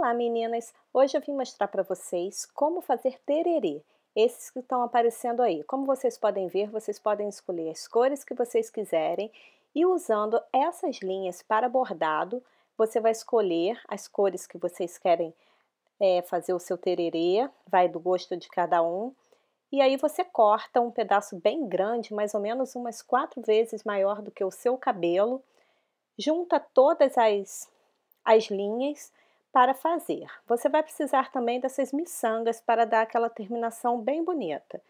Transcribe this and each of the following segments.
Olá meninas, hoje eu vim mostrar para vocês como fazer tererê, esses que estão aparecendo aí. Como vocês podem ver, vocês podem escolher as cores que vocês quiserem e usando essas linhas para bordado, você vai escolher as cores que vocês querem é, fazer o seu tererê, vai do gosto de cada um. E aí você corta um pedaço bem grande, mais ou menos umas quatro vezes maior do que o seu cabelo, junta todas as, as linhas, para fazer. Você vai precisar também dessas miçangas para dar aquela terminação bem bonita.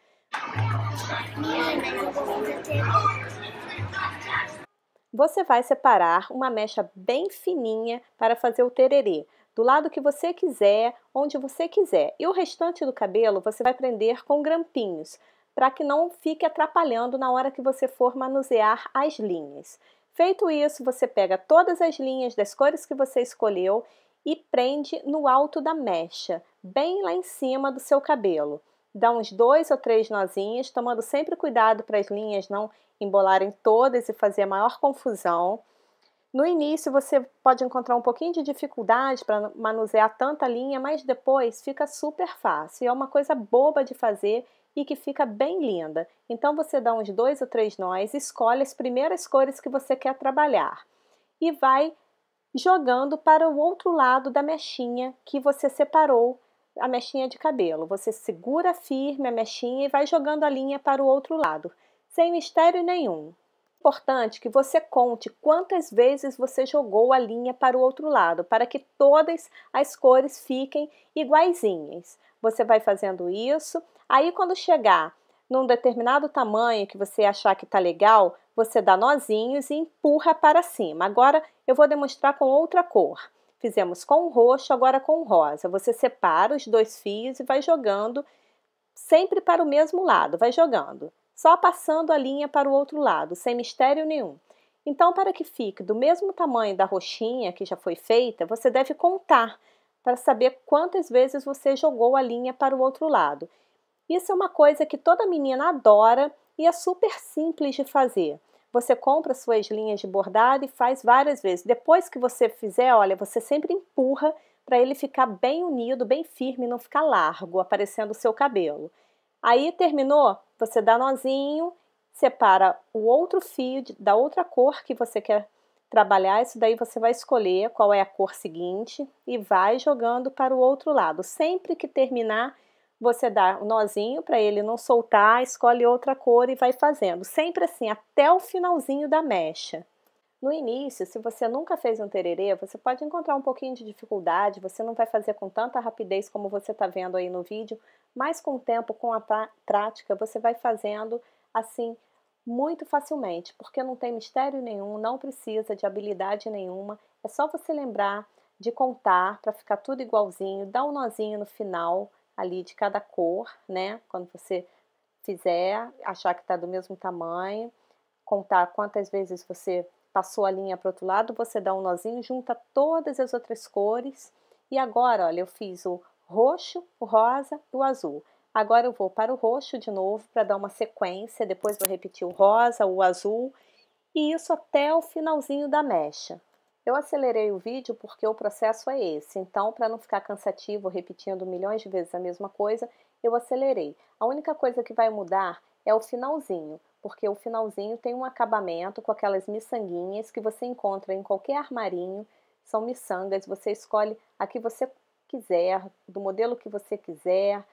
Você vai separar uma mecha bem fininha para fazer o tererê, do lado que você quiser, onde você quiser. E o restante do cabelo você vai prender com grampinhos, para que não fique atrapalhando na hora que você for manusear as linhas. Feito isso, você pega todas as linhas das cores que você escolheu e prende no alto da mecha, bem lá em cima do seu cabelo. Dá uns dois ou três nozinhos, tomando sempre cuidado para as linhas não embolarem todas e fazer a maior confusão. No início você pode encontrar um pouquinho de dificuldade para manusear tanta linha, mas depois fica super fácil. É uma coisa boba de fazer e que fica bem linda. Então você dá uns dois ou três nós, escolhe as primeiras cores que você quer trabalhar e vai jogando para o outro lado da mechinha que você separou a mechinha de cabelo. Você segura firme a mechinha e vai jogando a linha para o outro lado, sem mistério nenhum. Importante que você conte quantas vezes você jogou a linha para o outro lado, para que todas as cores fiquem iguaizinhas. Você vai fazendo isso, aí quando chegar num determinado tamanho que você achar que está legal, você dá nozinhos e empurra para cima. Agora eu vou demonstrar com outra cor. Fizemos com o roxo, agora com o rosa. Você separa os dois fios e vai jogando sempre para o mesmo lado, vai jogando, só passando a linha para o outro lado, sem mistério nenhum. Então, para que fique do mesmo tamanho da roxinha que já foi feita, você deve contar para saber quantas vezes você jogou a linha para o outro lado. Isso é uma coisa que toda menina adora e é super simples de fazer você compra suas linhas de bordado e faz várias vezes. Depois que você fizer, olha, você sempre empurra para ele ficar bem unido, bem firme, não ficar largo, aparecendo o seu cabelo. Aí terminou, você dá nozinho, separa o outro fio da outra cor que você quer trabalhar, isso daí você vai escolher qual é a cor seguinte e vai jogando para o outro lado. Sempre que terminar, você dá o um nozinho para ele não soltar, escolhe outra cor e vai fazendo, sempre assim até o finalzinho da mecha. No início, se você nunca fez um tererê, você pode encontrar um pouquinho de dificuldade, você não vai fazer com tanta rapidez como você está vendo aí no vídeo, mas com o tempo, com a prática, você vai fazendo assim muito facilmente, porque não tem mistério nenhum, não precisa de habilidade nenhuma, é só você lembrar de contar para ficar tudo igualzinho, dar um nozinho no final ali de cada cor, né? Quando você fizer, achar que está do mesmo tamanho, contar quantas vezes você passou a linha para o outro lado, você dá um nozinho, junta todas as outras cores. E agora, olha, eu fiz o roxo, o rosa e o azul. Agora eu vou para o roxo de novo para dar uma sequência, depois vou repetir o rosa, o azul, e isso até o finalzinho da mecha. Eu acelerei o vídeo porque o processo é esse, então para não ficar cansativo repetindo milhões de vezes a mesma coisa, eu acelerei. A única coisa que vai mudar é o finalzinho, porque o finalzinho tem um acabamento com aquelas miçanguinhas que você encontra em qualquer armarinho, são miçangas, você escolhe a que você quiser, do modelo que você quiser,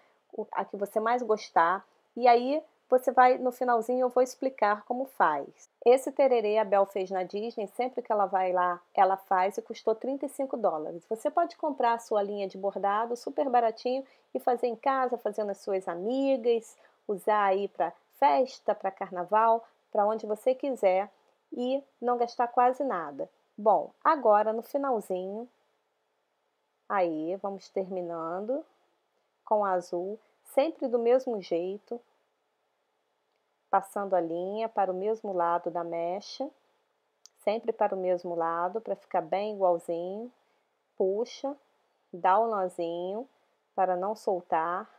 a que você mais gostar, e aí você vai, no finalzinho, eu vou explicar como faz. Esse tererê a Bel fez na Disney, sempre que ela vai lá, ela faz e custou 35 dólares. Você pode comprar a sua linha de bordado super baratinho e fazer em casa, fazendo as suas amigas, usar aí para festa, para carnaval, para onde você quiser e não gastar quase nada. Bom, agora no finalzinho, aí vamos terminando com azul, sempre do mesmo jeito, passando a linha para o mesmo lado da mecha, sempre para o mesmo lado, para ficar bem igualzinho. Puxa, dá o um nozinho para não soltar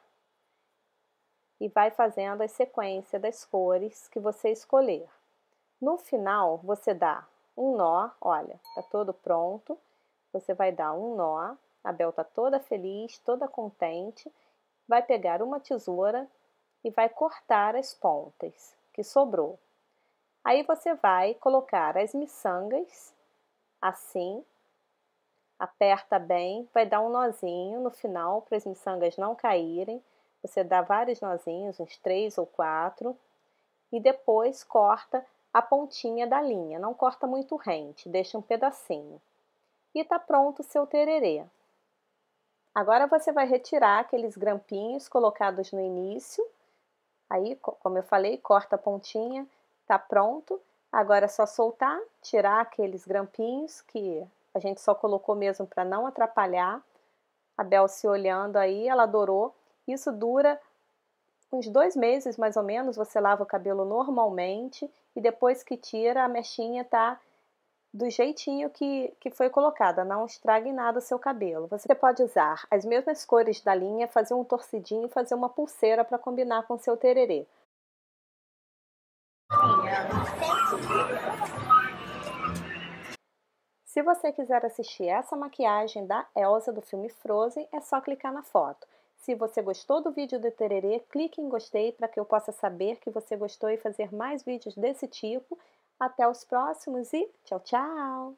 e vai fazendo a sequência das cores que você escolher. No final, você dá um nó, olha, tá todo pronto. Você vai dar um nó, a Bel tá toda feliz, toda contente. Vai pegar uma tesoura e vai cortar as pontas que sobrou. Aí você vai colocar as miçangas, assim, aperta bem, vai dar um nozinho no final para as miçangas não caírem. Você dá vários nozinhos, uns três ou quatro, e depois corta a pontinha da linha. Não corta muito rente, deixa um pedacinho. E tá pronto o seu tererê. Agora você vai retirar aqueles grampinhos colocados no início Aí, como eu falei, corta a pontinha, tá pronto. Agora é só soltar, tirar aqueles grampinhos que a gente só colocou mesmo para não atrapalhar. A Bel se olhando aí, ela adorou. Isso dura uns dois meses mais ou menos. Você lava o cabelo normalmente e depois que tira, a mechinha tá do jeitinho que, que foi colocada, não estrague nada o seu cabelo. Você pode usar as mesmas cores da linha, fazer um torcidinho, fazer uma pulseira para combinar com seu tererê. Se você quiser assistir essa maquiagem da Elsa do filme Frozen, é só clicar na foto. Se você gostou do vídeo do Tererê, clique em gostei para que eu possa saber que você gostou e fazer mais vídeos desse tipo até os próximos e tchau, tchau!